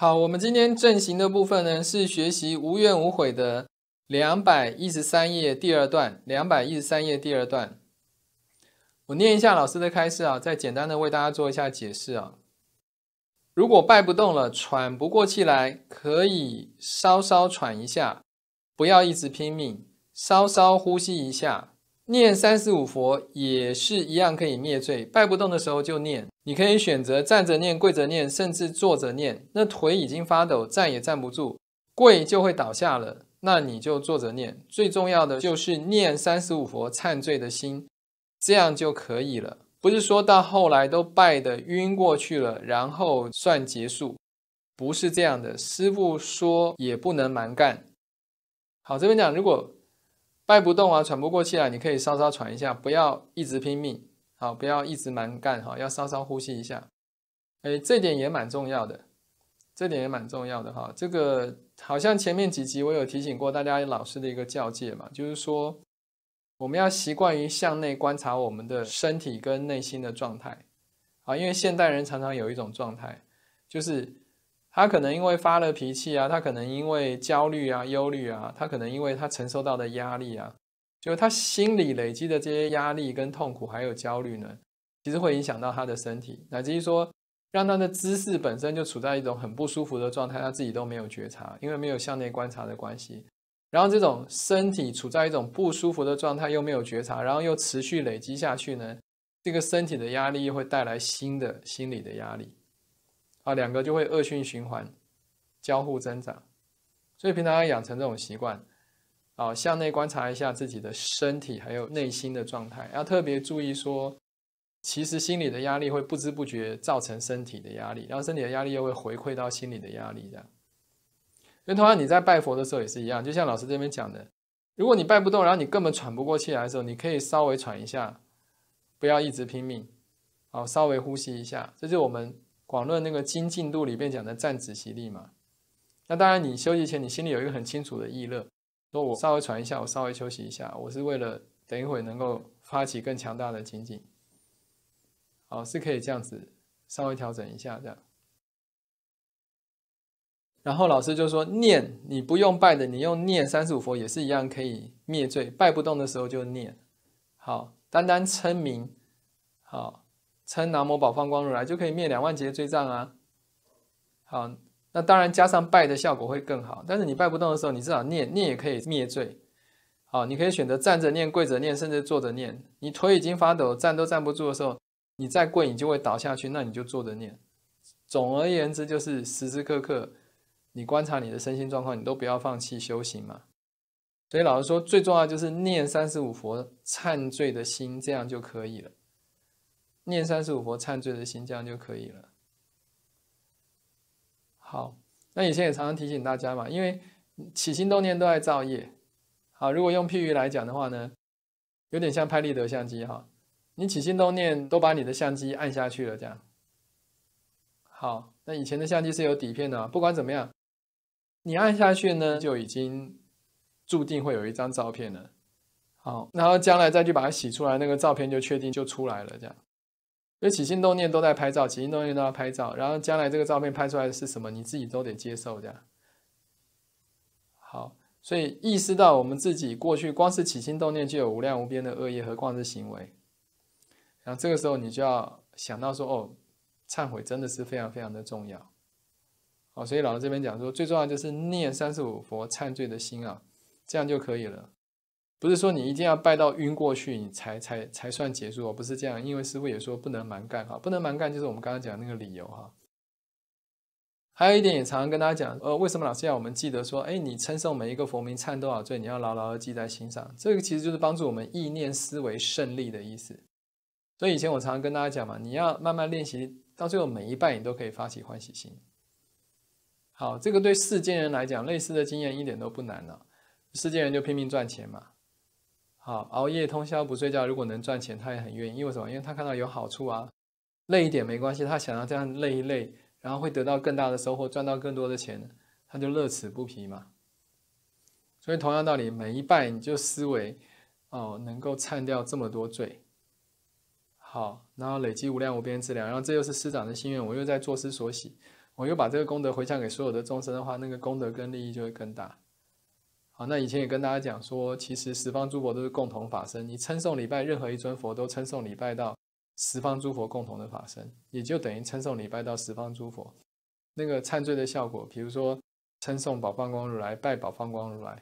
好，我们今天阵型的部分呢，是学习《无怨无悔》的两百一十三页第二段。两百一十三页第二段，我念一下老师的开示啊，再简单的为大家做一下解释啊。如果拜不动了，喘不过气来，可以稍稍喘一下，不要一直拼命，稍稍呼吸一下。念三十五佛也是一样可以灭罪，拜不动的时候就念。你可以选择站着念、跪着念，甚至坐着念。那腿已经发抖，站也站不住，跪就会倒下了，那你就坐着念。最重要的就是念三十五佛忏罪的心，这样就可以了。不是说到后来都拜得晕过去了，然后算结束，不是这样的。师傅说也不能蛮干。好，这边讲如果。掰不动啊，喘不过气来，你可以稍稍喘一下，不要一直拼命，好，不要一直蛮干，哈，要稍稍呼吸一下，哎，这点也蛮重要的，这点也蛮重要的，哈，这个好像前面几集我有提醒过大家，老师的一个教诫嘛，就是说我们要习惯于向内观察我们的身体跟内心的状态，啊，因为现代人常常有一种状态，就是。他可能因为发了脾气啊，他可能因为焦虑啊、忧虑啊，他可能因为他承受到的压力啊，就是他心里累积的这些压力跟痛苦还有焦虑呢，其实会影响到他的身体，乃至于说让他的姿势本身就处在一种很不舒服的状态，他自己都没有觉察，因为没有向内观察的关系。然后这种身体处在一种不舒服的状态，又没有觉察，然后又持续累积下去呢，这个身体的压力又会带来新的心理的压力。啊，两个就会恶性循环，交互增长，所以平常要养成这种习惯，啊，向内观察一下自己的身体还有内心的状态，要特别注意说，其实心理的压力会不知不觉造成身体的压力，然后身体的压力又会回馈到心理的压力，这样。因为同样你在拜佛的时候也是一样，就像老师这边讲的，如果你拜不动，然后你根本喘不过气来的时候，你可以稍微喘一下，不要一直拼命，好，稍微呼吸一下，这就是我们。广论那个精进度里面讲的站止息力嘛，那当然你休息前你心里有一个很清楚的意乐，说我稍微喘一下，我稍微休息一下，我是为了等一会能够发起更强大的精进，好是可以这样子稍微调整一下这样。然后老师就说念，你不用拜的，你用念三十五佛也是一样可以灭罪，拜不动的时候就念，好，单单称名，好。称南无宝放光如来就可以灭两万劫罪障啊！好，那当然加上拜的效果会更好。但是你拜不动的时候，你至少念念也可以灭罪。好，你可以选择站着念、跪着念，甚至坐着念。你腿已经发抖，站都站不住的时候，你再跪你就会倒下去，那你就坐着念。总而言之，就是时时刻刻你观察你的身心状况，你都不要放弃修行嘛。所以老师说，最重要就是念三十五佛忏罪的心，这样就可以了。念三十五佛忏罪的心这样就可以了。好，那以前也常常提醒大家嘛，因为起心动念都在造业。好，如果用譬喻来讲的话呢，有点像拍立得相机哈，你起心动念都把你的相机按下去了，这样。好，那以前的相机是有底片的，不管怎么样，你按下去呢，就已经注定会有一张照片了。好，然后将来再去把它洗出来，那个照片就确定就出来了，这样。因起心动念都在拍照，起心动念都要拍照，然后将来这个照片拍出来的是什么，你自己都得接受这样。好，所以意识到我们自己过去光是起心动念就有无量无边的恶业，何况是行为。然后这个时候你就要想到说，哦，忏悔真的是非常非常的重要。哦，所以老师这边讲说，最重要就是念三十五佛忏罪的心啊，这样就可以了。不是说你一定要拜到晕过去，你才才才算结束，不是这样。因为师傅也说不能蛮干哈，不能蛮干就是我们刚刚讲那个理由哈。还有一点也常常跟大家讲，呃，为什么老师要我们记得说，哎，你称颂每一个佛名忏多少罪，你要牢牢的记在心上。这个其实就是帮助我们意念思维胜利的意思。所以以前我常常跟大家讲嘛，你要慢慢练习，到最后每一拜你都可以发起欢喜心。好，这个对世间人来讲，类似的经验一点都不难了。世间人就拼命赚钱嘛。好，熬夜通宵不睡觉，如果能赚钱，他也很愿意。因为什么？因为他看到有好处啊，累一点没关系，他想要这样累一累，然后会得到更大的收获，赚到更多的钱，他就乐此不疲嘛。所以同样道理，每一拜你就思维，哦，能够忏掉这么多罪，好，然后累积无量无边资粮，然后这又是师长的心愿，我又在作师所喜，我又把这个功德回向给所有的众生的话，那个功德跟利益就会更大。好，那以前也跟大家讲说，其实十方诸佛都是共同法身，你称颂礼拜任何一尊佛，都称颂礼拜到十方诸佛共同的法身，也就等于称颂礼拜到十方诸佛那个忏罪的效果。比如说称颂宝方光如来、拜宝方光如来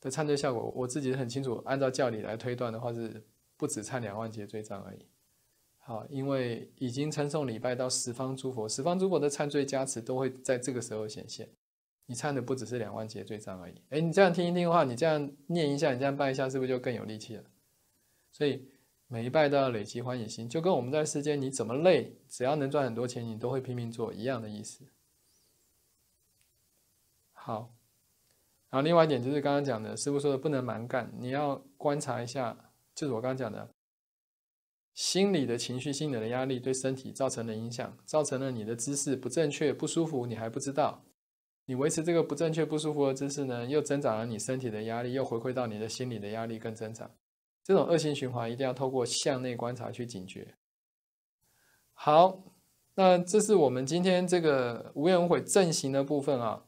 的忏罪效果，我自己很清楚，按照教理来推断的话，是不止忏两万劫罪障而已。好，因为已经称颂礼拜到十方诸佛，十方诸佛的忏罪加持都会在这个时候显现。你唱的不只是两万节罪章而已，哎，你这样听一听的话，你这样念一下，你这样拜一下，是不是就更有力气了？所以每一拜都要累积欢喜心，就跟我们在世间你怎么累，只要能赚很多钱，你都会拼命做一样的意思。好，然后另外一点就是刚刚讲的，师傅说的不能蛮干，你要观察一下，就是我刚刚讲的，心理的情绪、心理的压力对身体造成的影响，造成了你的姿势不正确、不舒服，你还不知道。你维持这个不正确、不舒服的姿势呢，又增长了你身体的压力，又回馈到你的心理的压力更增长。这种恶性循环一定要透过向内观察去警觉。好，那这是我们今天这个无怨无悔正行的部分啊。